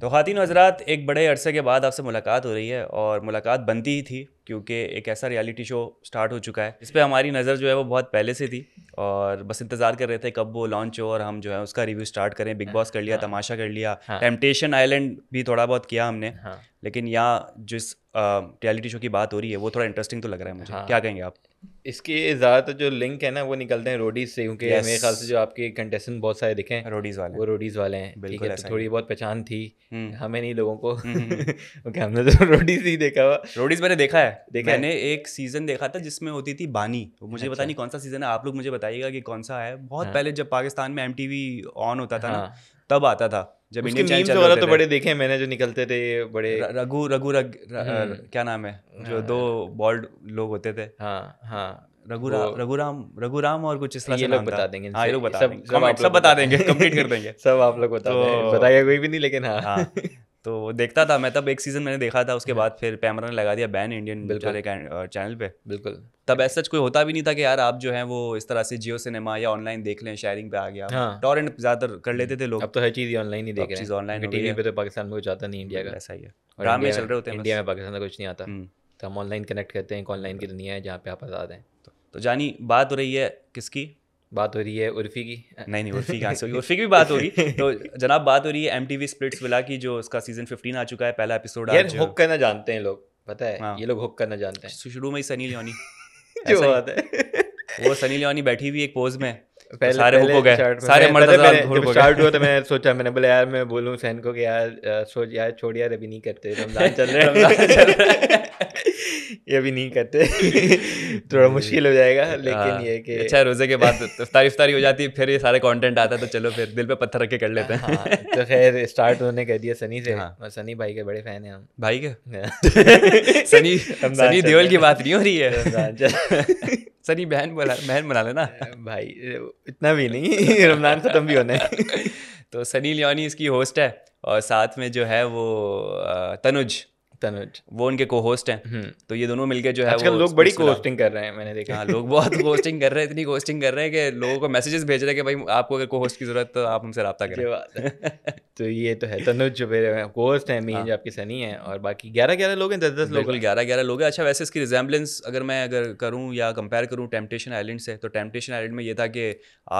तो खातिन हजरात एक बड़े अरसे के बाद आपसे मुलाकात हो रही है और मुलाकात बनती ही थी क्योंकि एक ऐसा रियलिटी शो स्टार्ट हो चुका है इस पर हमारी नज़र जो है वो बहुत पहले से थी और बस इंतज़ार कर रहे थे कब वो लॉन्च हो और हम जो है उसका रिव्यू स्टार्ट करें बिग बॉस कर लिया हाँ। तमाशा कर लिया टेम्पटेशन हाँ। आइलैंड भी थोड़ा बहुत किया हमने हाँ। लेकिन यहाँ जिस रियलिटी शो की बात हो रही है वो थोड़ा इंटरेस्टिंग तो लग रहा है मुझे क्या कहेंगे आप इसके ज़्यादातर जो लिंक है ना वो निकलते हैं रोडीज से क्योंकि yes. मेरे ख्याल से जो आपके कंटेस्टेंट बहुत सारे दिखे हैं रोडीज वाले वो रोडीज़ वाले हैं ठीक है तो थोड़ी बहुत पहचान थी हम्म। हमें नहीं लोगों को हम्म, हम्म। क्योंकि हमने तो रोडीज़ ही देखा हुआ रोडीज़ मैंने देखा है देखा मैंने है? एक सीजन देखा था जिसमें होती थी बानी मुझे अच्छा। पता नहीं कौन सा सीजन है आप लोग मुझे बताइएगा कि कौन सा है बहुत हाँ। पहले जब पाकिस्तान में एम ऑन होता था हाँ। ना तब आता था जब इंडियन चैनल तो बड़े देखे मैंने जो निकलते थे बड़े रघु रघु रग हम्म। क्या नाम है जो हाँ। दो बॉल्ड लोग होते थे हाँ, हाँ। रघुराम रघुराम रघुराम और कुछ इस तरह ये लोग बता देंगे हाँ ये लोग बता सब सब, सब बता देंगे कंप्लीट कर देंगे सब आप लोग बता तो, बताएगा कोई भी नहीं लेकिन हाँ, हाँ तो देखता था मैं तब एक सीजन मैंने देखा था उसके हम्म। बाद फिर पैमरा ने लगा दिया बैन इंडियन बिल्कुल चैनल पे बिल्कुल तब ऐसा कोई होता भी नहीं था कि यार आप जो है वो इस तरह से जियो सिनेमा या ऑनलाइन देख लें शेयरिंग पे आ गया हाँ। टॉरेंट ज्यादातर कर लेते थे लोग अब तो हर चीज ऑनलाइन ही देख रहे चीज ऑनलाइन टीवी पे तो पाकिस्तान में कुछ आता नहीं इंडिया का ऐसा ही है चल रहे होते हैं इंडिया में पाकिस्तान का कुछ नहीं आता हम्म। तो हम ऑनलाइन कनेक्ट करते हैं एक ऑनलाइन की दुनिया है जहाँ पे आप आजाद हैं तो, तो जानी बात हो रही है किसकी बात हो रही है उर्फी की नहीं नहीं उर्फी कहाँ से होगी उर्फी की भी बात हो रही तो जनाब बात हो रही है M T V Splitsvilla की जो उसका सीजन फिफ्टीन आ चुका है पहला एपिसोड यार हुक करना जानते हैं लोग पता है हाँ। ये लोग हुक करना जानते हैं शुरू में ही सनी लियोनी जो बात है वो सनी लियोनी बैठी हुई एक पोज में पहले सारे हुक हो गए सारे मर्द स्टार्ट हुआ तो मैंने सोचा मैंने बोला यार मैं बोलूँ सैन को कि यार सोच यार छोड़ यार अभी नहीं करते रमजान चल रहा है ये भी नहीं करते थोड़ा मुश्किल हो जाएगा हाँ। लेकिन ये कि अच्छा रोज़े के बाद इफ्तारी इफ्तारी हो जाती है फिर ये सारे कंटेंट आता है तो चलो फिर दिल पे पत्थर रख के कर लेते हैं हाँ, तो खैर स्टार्ट उन्होंने कह दिया सनी से हाँ। सनी भाई के बड़े फ़ैन हैं हम भाई के हाँ। सनी सनी देओल की बात नहीं हो रही है सनी बहन बोला बहन बना लेना भाई इतना भी नहीं रमज़ान ख़त्म भी होने तो सनी लियोनी इसकी होस्ट है और साथ में जो है वो तनुज तनुज वो उनके को होस्ट हैं हम्म। तो ये दोनों मिलके जो है आजकल लोग बड़ी होस्टिंग कर रहे हैं मैंने देखा हाँ, लोग बहुत होस्टिंग कर रहे हैं इतनी होस्टिंग कर रहे हैं कि लोगों को मैसेजेस भेज रहे हैं कि भाई आपको अगर को होस्ट की जरूरत तो आप हमसे रब्ता करें तो ये तो है तनुज जो मेरे होस्ट हैं मीन हाँ। जो सनी है और बाकी ग्यारह ग्यारह लोग हैं दस दस लोग ग्यारह ग्यारह लोग हैं अच्छा वैसे इसकी रिजेम्बलेंस अगर मैं अगर करूँ या कंपेयर करूँ टेम्पटेशन आइलैंड से तो टेम्पटेशन आइलैंड में ये था कि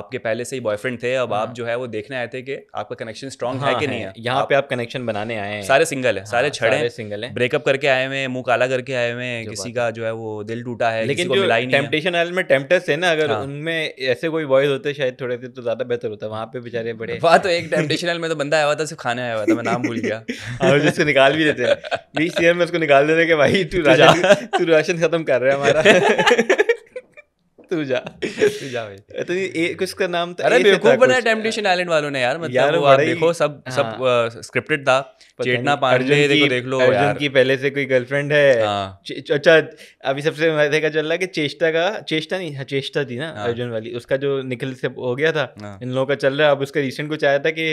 आपके पहले से ही बॉयफ्रेंड थे अब आप हाँ। जो है वो देखने आए थे कि आपका कनेक्शन स्ट्रॉन्ग है कि नहीं है यहाँ पे आप कनेक्शन बनाने आए हैं सारे सिंगल है सारे छड़े सिंगल लें ब्रेकअप करके आए हुए मुंह काला करके आए हुए किसी का जो है वो दिल टूटा है लेकिन जो टेम्पटेशन आयल में टेम्पटेस्ट है ना अगर हाँ। उनमें ऐसे कोई बॉयज होते शायद थोड़े से तो ज्यादा बेहतर होता वहाँ पे बेचारे बड़े वहाँ तो एक टेम्पटेशन आयल में तो बंदा आया हुआ था सिर्फ खाने आया हुआ था मैं नाम भूल गया और जिसको हाँ, निकाल भी देते हैं बीस में उसको निकाल देते भाई तू राशन तू राशन खत्म कर रहे हैं हमारा तू जा तू जा भाई तो ये कुछ का नाम तो था अरे बेवकूफ बना टेम्पटेशन आइलैंड वालों ने यार मतलब यार वो आप देखो सब हाँ। सब स्क्रिप्टेड था चेतना पांडे देखो देख लो अर्जुन की पहले से कोई गर्लफ्रेंड है हाँ। अच्छा अभी सबसे मैं देखा चल रहा है कि चेष्टा का चेष्टा नहीं हाँ, चेष्टा थी ना अर्जुन वाली उसका जो निखिल से हो गया था इन लोगों का चल रहा है अब उसका रिसेंट कुछ आया था कि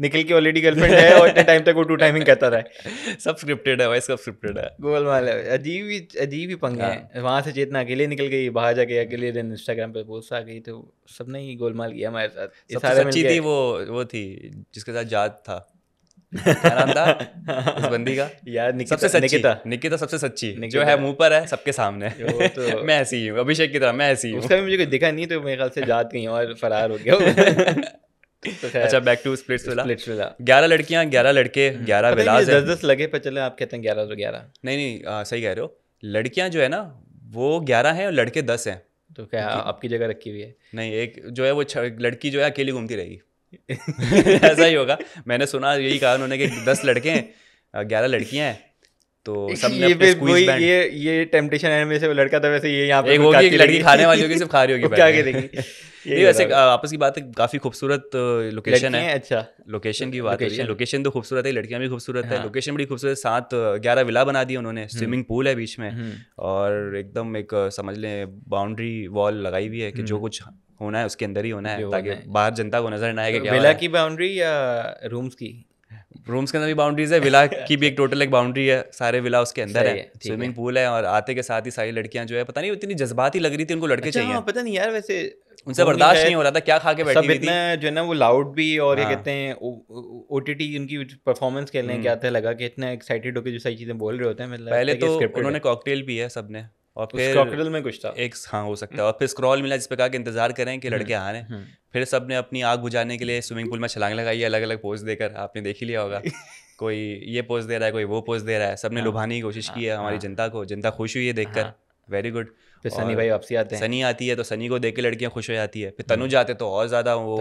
निखिल की ऑलरेडी गर्लफ्रेंड है और इतने टाइम तक वो टू टाइमिंग कहता रहा है सब स्क्रिप्टेड है भाई सब स्क्रिप्टेड है गोल है अजीब ही अजीब ही पंगे हैं वहां से चेतना अकेले निकल गई बाहर जाके अकेले मेरे इंस्टाग्राम पे पोस्ट आ गई तो सबने ही गोलमाल किया हमारे साथ सबसे सच्ची थी वो वो थी जिसके साथ जात था बंदी का यार निकिता सबसे सच्ची निकिता निकिता सबसे सच्ची जो है मुंह पर है सबके सामने तो मैं ऐसी हूँ अभिषेक की तरह मैं ऐसी हूँ उसका भी मुझे कुछ दिखा नहीं तो मेरे ख्याल से जात गई और फरार हो गया तो अच्छा बैक टू स्प्लिट्स वाला स्प्लिट्स वाला ग्यारह लड़कियां ग्यारह लड़के हम्म। ग्यारह विलाज दस दस लगे पर चले आप कहते हैं ग्यारह तो ग्यारह नहीं नहीं आ, सही कह रहे हो लड़कियां जो है ना वो ग्यारह हैं और लड़के दस हैं तो क्या आपकी जगह रखी हुई है नहीं एक जो है वो लड़की जो है अकेली घूमती रहेगी ऐसा ही होगा मैंने सुना यही कहा उन्होंने कि दस लड़के हैं ग्यारह लड़कियाँ हैं तो सब ये वही ये ये टेम्पटेशन है एनिमे से लड़का था वैसे ये यहाँ पे एक होगी एक लड़की खाने वाली होगी सिर्फ खा रही होगी क्या देखेंगे ये वैसे आपस की बात है काफी खूबसूरत लोकेशन है अच्छा लोकेशन की बात है लोकेशन तो खूबसूरत है लड़कियां भी खूबसूरत है लोकेशन हाँ। बड़ी खूबसूरत है सात ग्यारह विला बना दी उन्होंने स्विमिंग हम्म। पूल है बीच में हम्म। और एकदम एक समझ लें बाउंड्री वॉल लगाई हुई है कि जो हम्म। कुछ होना है उसके अंदर ही होना है ताकि बाहर जनता को नजर ना आएगा विला की बाउंड्री या रूम्स की रूम्स के अंदर भी बाउंड्रीज है विला की भी एक टोटल एक बाउंड्री है सारे विला उसके अंदर है स्विमिंग पूल है और आते के साथ ही सारी लड़कियां जो है पता नहीं इतनी जज्बात ही लग रही थी उनको लड़के अच्छा, चाहिए हाँ, पता नहीं यार वैसे उनसे बर्दाश्त नहीं हो रहा था क्या खा के बैठी सब इतना जो है ना वो लाउड भी और ये हाँ। कहते हैं ओ टी टी उनकी परफॉर्मेंस खेलने हम्म। क्या था लगा कि इतना एक्साइटेड होकर जो सारी चीज़ें बोल रहे होते हैं मतलब पहले तो उन्होंने कॉकटेल भी है सबने और फिर में कुछ था एक हाँ हो सकता है हम्म। और फिर स्क्रॉल मिला जिस पे कहा कि इंतजार करें कि हम्म, लड़के आ रहे हैं फिर सब ने अपनी आग बुझाने के लिए स्विमिंग पूल में छलांग लगाई है अलग अलग पोज देकर आपने देख ही लिया होगा कोई ये पोज दे रहा है कोई वो पोज दे रहा है सब ने हाँ। लुभाने की कोशिश की है हाँ। हमारी हाँ। जनता को जनता खुश हुई है देखकर वेरी गुड फिर सनी भाई वापसी आते हैं सनी आती है तो सनी को देख के लड़कियां खुश हो जाती है फिर तनु जाते तो और ज्यादा वो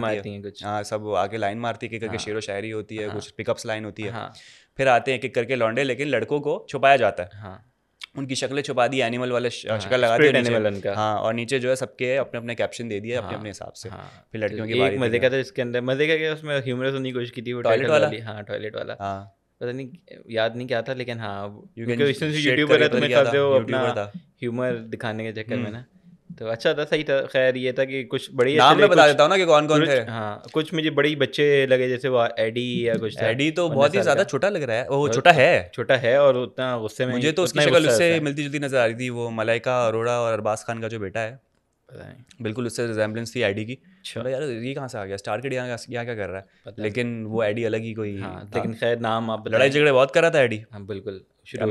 मारती हैं कुछ हाँ सब आगे लाइन मारती है करके शेर शायरी होती है कुछ पिकअप्स लाइन होती है फिर आते हैं कि करके लॉन्डे लेकिन लड़कों को छुपाया जाता है उनकी शक्लें छुपा दी एनिमल वाले शक्ल हाँ, लगा दी एनिमल उनका हाँ और नीचे जो है सबके अपने अपने कैप्शन दे दिए अपने अपने हाँ, हिसाब से हाँ। फिर लड़कियों की एक मजे का था इसके अंदर मजे का क्या उसमें ह्यूमरस होने की कोशिश की थी टॉयलेट वाला हाँ टॉयलेट वाला हाँ पता नहीं याद नहीं क्या था लेकिन हाँ यूट्यूबर है तुम्हें तो खाते हो अपना ह्यूमर दिखाने के चक्कर में हम्म। ना तो अच्छा था सही था खैर ये था कि कुछ बड़ी नाम मैं बता देता हूँ ना कि कौन कौन थे हाँ कुछ मुझे बड़ी बच्चे लगे जैसे वो एडी या कुछ एडी तो बहुत ही ज्यादा छोटा लग रहा है वो छोटा है छोटा है और उतना गुस्से में मुझे तो उसकी शक्ल उससे मिलती जुलती नजर आ रही थी वो मलाइका अरोड़ा और अरबाज खान का जो बेटा है पता नहीं बिल्कुल उससे रिजेम्बलेंस थी आईडी की अच्छा मतलब यार ये कहाँ से आ गया स्टार किड यहाँ यहाँ क्या कर रहा है लेकिन वो आईडी अलग ही कोई हाँ लेकिन खैर नाम आप लड़ाई झगड़े बहुत कर रहा था आईडी हाँ बिल्कुल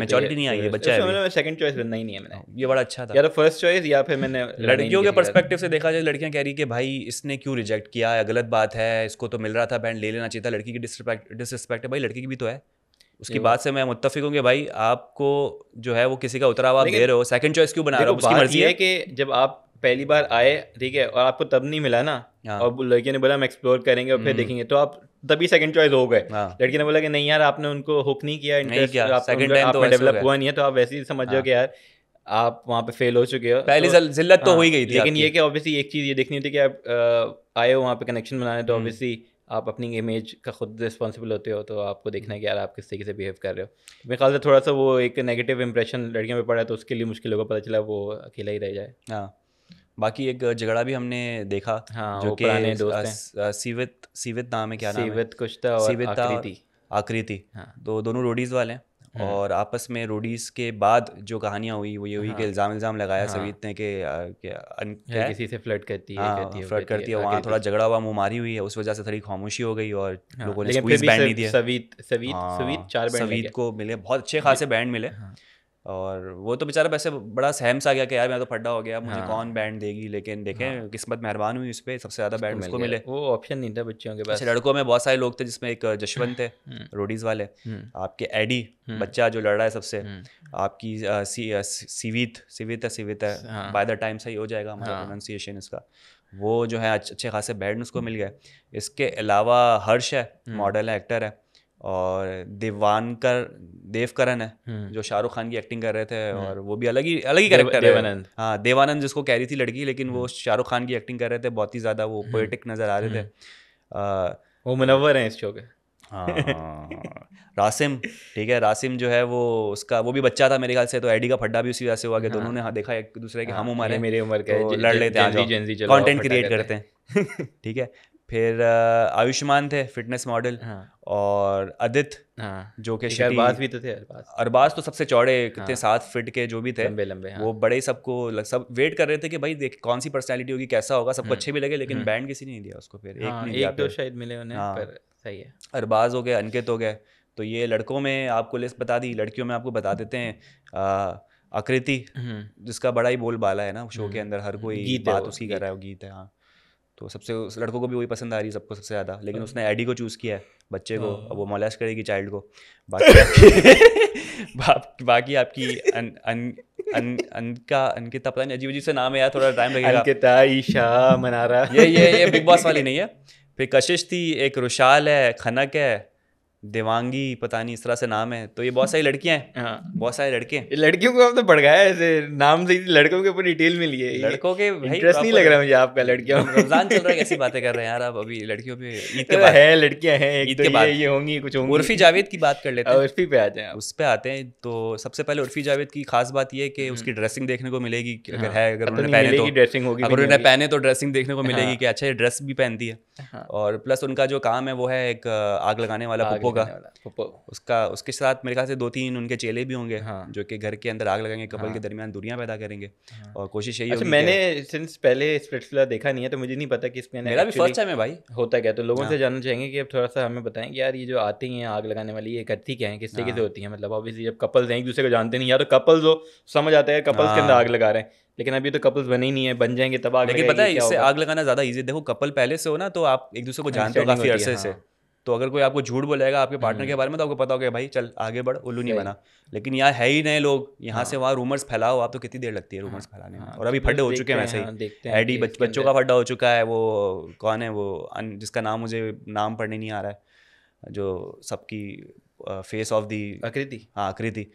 मेचोरिटी नहीं आई है बच्चा है सेकंड चॉइस बनना ही नहीं है मैंने हाँ, ये बड़ा अच्छा था या फर्स्ट तो चॉइस या फिर मैंने लड़कियों के पर्सपेक्टिव से देखा जाए लड़कियां कह रही कि भाई इसने क्यों रिजेक्ट किया है गलत बात है इसको तो मिल रहा था बैंड ले लेना चाहिए था लड़की की डिसरिस्पेक्ट है भाई लड़की की भी तो है उसकी बात से मैं मुतफिक हूँ कि भाई आपको जो है वो किसी का उतरा हुआ दे रहे हो सेकंड चॉइस क्यों बना रहे हो उसकी मर्जी है कि जब आप पहली बार आए ठीक है और आपको तब नहीं मिला ना हाँ. और लड़के ने बोला हम एक्सप्लोर करेंगे और फिर हम्म। देखेंगे तो आप तभी सेकंड चॉइस हो गए हाँ. ने बोला कि नहीं यार आपने उनको हुक नहीं किया इंटरेस्ट तो डेवलप हुआ नहीं है तो आप वैसे ही समझ जाओ हाँ। कि यार आप वहाँ पे फेल हो चुके हो पहली तो, जिल्लत तो हाँ, हो ही गई थी लेकिन ये कि ऑब्वियसली एक चीज़ ये देखनी होती है कि आप आए हो वहाँ पे कनेक्शन बनाने तो ऑब्वियसली हम्म। आप अपनी इमेज का खुद रिस्पॉन्सिबल होते हो तो आपको देखना है कि यार आप किस तरीके से बिहेव कर रहे हो मेरे ख्याल से थोड़ा सा वो एक नेगेटिव इंप्रेशन लड़कियों पर पड़ा है तो उसके लिए मुश्किल होगा पता चला वो अकेला ही रह जाए हाँ बाकी एक झगड़ा भी हमने देखा हाँ, जो कि सीवित सीवित नाम है क्या सीवित नाम सीवित कुछ था और सीवित आकृति आकृति हाँ. तो दोनों रोडीज़ वाले हैं हाँ. और आपस में रोडीज़ के बाद जो कहानियां हुई वो ये हुई हाँ. कि इल्ज़ाम इल्ज़ाम लगाया हाँ. सवीत ने कि किसी से फ्लर्ट करती है हाँ, फ्लर्ट करती है वहाँ थोड़ा झगड़ा हुआ मारी हुई है उस वजह से थोड़ी खामोशी हो गई और हाँ, लोगों ने स्क्वीज बैंड नहीं दिया सवीत सवीत सवीत हाँ, चार बैंड सवीत को मिले बहुत अच्छे हाँ। खासे बैंड मिले और वो तो बेचारा वैसे बड़ा सहम सा गया कि यार मैं तो फड्डा हो गया मुझे हाँ। कौन बैंड देगी लेकिन देखें हाँ। किस्मत मेहरबान हुई उस पर सबसे ज़्यादा बैंड उसको मिले वो ऑप्शन नहीं था बच्चों के पास लड़कों में बहुत सारे लोग थे जिसमें एक जशवंत हम्म, थे रोडीज़ हम्म। वाले हम्म। आपके एडी बच्चा जो लड़ रहा है सबसे आपकी सीवित सीवित है सीवित है बाय द टाइम सही हो जाएगा हमारा प्रोनाउंसिएशन हाँ। इसका वो जो है अच्छे खासे बैंड उसको मिल गए इसके अलावा हर्ष है मॉडल है एक्टर है और देवानकर देवकरण है हम्म। जो शाहरुख खान की एक्टिंग कर रहे थे हम्म। और वो भी अलग ही अलग ही कैरेक्टर है देवानंद हाँ देवानंद जिसको कह रही थी लड़की लेकिन वो हम्म। शाहरुख खान की एक्टिंग कर रहे थे बहुत ही ज़्यादा वो पोइटिक नज़र आ रहे थे वो मुनवर हैं इस शो के हाँ रासिम ठीक है रासिम जो है वो उसका वो भी बच्चा था मेरे ख्याल से तो एडी का फड्डा भी उसी वजह से हुआ कि हाँ। दोनों ने हाँ देखा एक दूसरे के हम उम्र है मेरी उम्र के तो लड़ लेते हैं कंटेंट क्रिएट करते हैं ठीक है फिर आयुष्मान थे फिटनेस मॉडल हाँ। और आदित्य हाँ। जो कि अरबाज भी तो थे अरबाज अरबाज तो सबसे चौड़े कितने हाँ। सात फिट के जो भी थे लंबे लंबे हाँ। वो बड़े सबको सब वेट कर रहे थे कि भाई देख कौन सी पर्सनालिटी होगी कैसा होगा सबको हाँ। अच्छे भी लगे लेकिन बैंड हाँ। किसी ने नहीं दिया उसको फिर एक, हाँ, एक दो शायद मिले उन्हें पर सही है अरबाज हो गए अनकित हो गए तो ये लड़कों में आपको लिस्ट बता दी लड़कियों में आपको बता देते हैं आकृति हम्म। जिसका बड़ा ही बोलबाला है ना शो के हम्म। अंदर हर कोई बात उसी कर रहा है गीत है हाँ तो सबसे उस लड़कों को भी वही पसंद आ रही है सबको सबसे ज़्यादा लेकिन हाँ। उसने एडी को चूज़ किया है बच्चे को हाँ। अब वो मोलैस करेगी चाइल्ड को बाकी आपकी बाकी आपकी अन अन अन अनका अंकिता पता नहीं अजीब अजीब से नाम है यार थोड़ा टाइम लगेगा अंकिता ईशा मनारा ये ये ये बिग बॉस वाली नहीं है फिर कशिश थी एक रुशाल है खनक है देवांगी पता नहीं इस तरह से नाम है तो ये बहुत सारी लड़कियां हैं हाँ। बहुत सारे लड़के हैं लड़कियों को आपने भड़काया ऐसे नाम से लड़कों के ऊपर डिटेल मिली है लड़कों के इंटरेस्ट नहीं लग रहा मुझे आपका लड़कियों रमजान चल रहा है ऐसी बातें कर रहे हैं यार आप अभी लड़कियों पे ईद के बाद है लड़कियां हैं ईद तो के बाद ये होंगी कुछ होंगी उर्फी जावेद की बात कर लेते हैं हाँ, उर्फी पे आते हैं उस पर आते हैं तो सबसे पहले उर्फी जावेद की खास बात यह है कि हम्म। उसकी ड्रेसिंग देखने को मिलेगी अगर हाँ, है अगर तो उन्होंने तो- पहने तो ड्रेसिंग होगी अगर उन्होंने पहने तो ड्रेसिंग देखने को मिलेगी हाँ। कि अच्छा ये ड्रेस भी पहनती है और प्लस उनका जो काम है वो है एक आग लगाने वाला होगा उसका उसके साथ मेरे ख्याल से दो तीन उनके चेले भी होंगे हाँ जो कि घर के अंदर आग लगाएंगे कपल हाँ। के दरमियान दुनिया पैदा करेंगे हाँ। और कोशिश यही अच्छा, मैंने सिंस पहले स्प्लिट्सला देखा नहीं है तो मुझे नहीं पता कि इसमें मेरा भी फर्स्ट टाइम है भाई होता क्या तो लोगों से हाँ। जानना चाहेंगे कि अब थोड़ा सा हमें बताएं कि यार ये जो आती हैं आग लगाने वाली ये करती क्या है किस तरीके से हाँ। होती है मतलब ऑब्वियसली जब कपल्स हैं एक दूसरे को जानते नहीं या तो कपल्स हो समझ आता है कपल्स के अंदर हाँ। आग लगा रहे हैं लेकिन अभी तो कपल्स बने ही नहीं है बन जाएंगे तब आग लेकिन पता है इससे आग लगाना ज्यादा ईजी देखो कपल पहले से हो ना तो आप एक दूसरे को जानते हो काफी अरसे से तो अगर कोई आपको झूठ बोलेगा आपके पार्टनर हम्म, हम्म। के बारे में तो आपको पता होगा भाई चल आगे बढ़ उल्लू नहीं बना लेकिन यहाँ है ही नए लोग यहाँ से हाँ। वहाँ रूमर्स फैलाओ आप तो कितनी देर लगती है रूमर्स हाँ, फैलाने में हाँ, और अभी तो फड्डे हो चुके हैं वैसे ही एडी बच्चों का फड्डा हो चुका है वो कौन है वो जिसका नाम मुझे नाम पढ़ने नहीं आ रहा है जो सबकी फेस ऑफ दी आकृति हाँ आकृति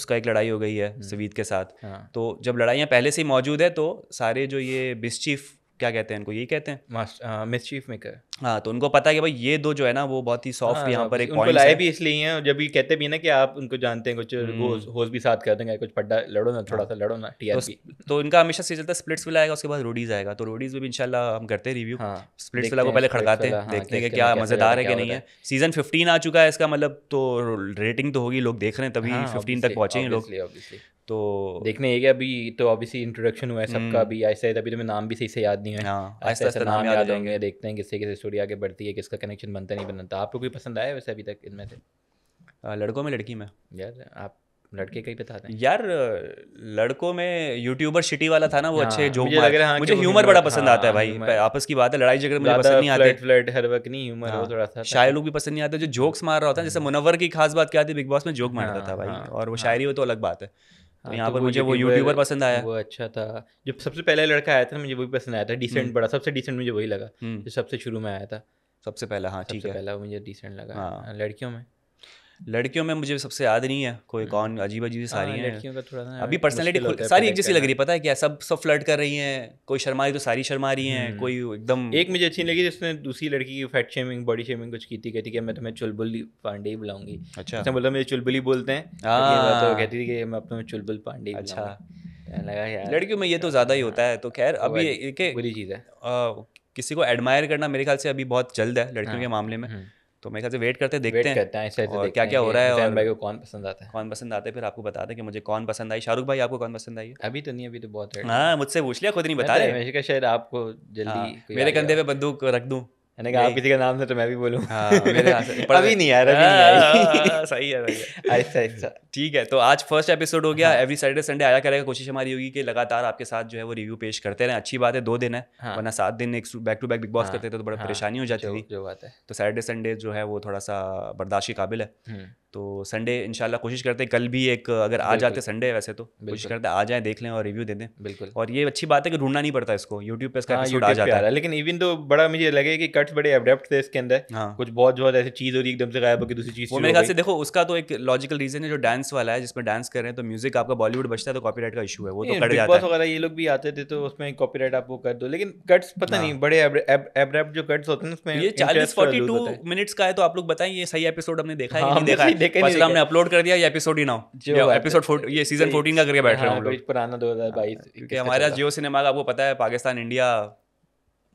उसका एक लड़ाई हो गई है हम्म। सवीद के साथ हाँ। तो जब लड़ाइयाँ पहले से ही मौजूद है तो सारे जो ये बिस्चीफ क्या कहते हैं इनको यही कहते हैं मिसचीफ मेकर uh, हाँ तो उनको पता है कि भाई ये दो जो है ना वो बहुत ही सॉफ्ट हाँ, यहाँ पर हाँ, एक पॉइंट लाए भी इसलिए हैं जब ये कहते भी ना कि आप उनको जानते हैं कुछ होज हम्म। भी साथ कर देंगे कुछ पड्डा लड़ो ना थोड़ा हाँ। सा लड़ो ना टीआरपी तो, तो इनका हमेशा से चलता है स्प्लिट्स वाला आएगा उसके बाद रोडीज आएगा तो रोडीज में भी इंशाल्लाह हम करते हैं रिव्यू स्प्लिट्स वाला को पहले खड़काते हैं देखते हैं कि क्या मज़ेदार है कि नहीं है सीज़न फिफ्टीन आ चुका है इसका मतलब तो रेटिंग तो होगी लोग देख रहे हैं तभी फिफ्टीन तक पहुँचेंगे लोग तो देखने ये क्या अभी तो ऑब्वियसली इंट्रोडक्शन हुआ है सबका हम्म। अभी ऐसे ऐसे अभी तो मैं नाम भी सही से याद नहीं है ऐसा ऐसे ऐसे नाम याद होंगे देखते हैं किससे किससे स्टोरी आगे बढ़ती है किसका कनेक्शन बनता नहीं बनता आपको कोई पसंद आया वैसे अभी तक इनमें से लड़कों में लड़की में यार आप लड़के कहीं बताते हैं यार लड़कों में यूट्यूबर शिटी वाला था ना वो अच्छे जो हाँ, मुझे हाँ मुझे ह्यूमर बड़ा पसंद आता है हाँ, भाई आपस की बात है लड़ाई झगड़े मुझे पसंद नहीं आते हर वक्त नहीं ह्यूमर हाँ, थोड़ा सा शायर लोग भी पसंद नहीं आते जो जोक्स मार रहा होता है जैसे हाँ। मुनवर की खास बात क्या थी बिग बॉस में जोक मारता था भाई और वो शायरी वो तो अलग बात है तो यहाँ तो पर मुझे वो यूट्यूबर पसंद आया वो अच्छा था जब सबसे पहला लड़का आया था मुझे वही पसंद आया था डिसेंट हम्म। बड़ा सबसे डिसेंट मुझे वही लगा हम्म। जो सबसे शुरू में आया था सबसे पहला हाँ ठीक है पहला मुझे डिसेंट लगा हाँ। लड़कियों में लड़कियों में मुझे सबसे याद नहीं है कोई हाँ। कौन अजीब अजीब हाँ, सारी हैं अभी पर्सनैलिटी सारी एक जैसी लग रही है पता है क्या सब सब फ्लर्ट कर रही हैं कोई शर्मा रही तो सारी शर्मा रही हैं हम्म। कोई एकदम एक मुझे अच्छी लगी जिसने दूसरी लड़की की फैट शेमिंग बॉडी शेमिंग कुछ की थी कहती कि मैं तुम्हें चुलबुल पांडे ही बुलाऊंगी अच्छा बोला मुझे चुलबुली बोलते हैं कहती तो हाँ। थी कि मैं अपने चुलबुल पांडे अच्छा लगा लड़कियों में ये तो ज़्यादा ही होता है तो खैर अभी बुरी चीज़ है किसी को एडमायर करना मेरे ख्याल से अभी बहुत जल्द है लड़कियों के मामले में हम्म। तो मेरे ख्याल से वेट करते देखते हैं क्या क्या हो रहा है और भाई को कौन पसंद आता है कौन पसंद आते हैं फिर आपको बता दें कि मुझे कौन पसंद आई शाहरुख भाई आपको कौन पसंद आई अभी तो नहीं अभी तो बहुत हाँ मुझसे पूछ लिया खुद नहीं बता तो रहे शायद आपको जल्दी हाँ, मेरे कंधे पे बंदूक रख दूँ मैंने कहा आप किसी का नाम से तो, तो मैं भी बोलूँ हाँ मेरे अभी नहीं आ रहा हाँ, सही है सही है ऐसा अच्छा, अच्छा। ठीक है तो आज फर्स्ट एपिसोड हो गया एवरी सैटरडे संडे आया करेगा कोशिश हमारी होगी कि लगातार आपके साथ जो है वो रिव्यू पेश करते रहे अच्छी बात है दो दिन है हाँ। वरना सात दिन एक back to back Bigg Boss हाँ। करते थे तो बड़ा हाँ। परेशानी हो जाती थी जो बात है तो सैटरडे संडे जो है वो थोड़ा सा बर्दाश्त के काबिल है हम्म। तो संडे इनशाला कोशिश करते हैं कल भी एक अगर आ जाते संडे वैसे तो कोशिश करते हैं आ जाए देख लें और रिव्यू दे दें बिल्कुल और ये अच्छी बात है कि ढूंढना नहीं पड़ता इसको यूट्यूब पे इसका हाँ, आ जाता है लेकिन इवन तो बड़ा मुझे लगे कि कट्स बड़े अडेप्ट थे इसके अंदर हाँ। कुछ बहुत जो ऐसी चीज़ हो रही एकदम से गायब होकर दूसरी चीज़ मेरे ख्याल से देखो उसका तो एक लॉजिकल रीजन है जो डैन डांस वाला है जिसमें डांस कर रहे हैं तो म्यूजिक आपका बॉलीवुड बचता है तो कॉपीराइट का इशू है वो तो कट जाता है वगैरह ये लोग भी आते थे तो उसमें कॉपीराइट आप वो कर दो लेकिन कट्स पता नहीं हाँ। बड़े एब्रैप जो कट्स होते हैं उसमें ये चालीस फोर्टी टू मिनट्स का है तो आप लोग बताएं ये सही एपिसोड हमने देखा है हाँ, नहीं देखा है हमने अपलोड कर दिया ये एपिसोड ही ना हो एपिसोड ये सीजन फोर्टीन का करके बैठ रहे हाँ, हैं पुराना दो हजार बाईस हमारा जियो सिनेमा का आपको पता है पाकिस्तान इंडिया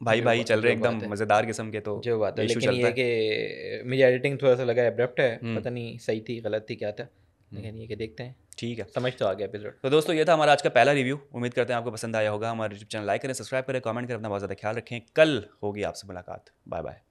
भाई भाई चल रहे एकदम मजेदार किस्म के तो जो बात है लेकिन ये कि मुझे एडिटिंग थोड़ा सा लगा एब्रप्ट है हम्म। पता नहीं सही थी गलत थी क्या था हम्म। लेकिन ये के देखते हैं ठीक है समझ तो आ गया एपिसोड तो दोस्तों ये था हमारा आज का पहला रिव्यू उम्मीद करते हैं आपको पसंद आया होगा हमारे यूट्यूब चैनल लाइक करें सब्सक्राइब करें कमेंट करें अपना बहुत ज़्यादा ख्याल रखें कल होगी आपसे मुलाकात बाय बाय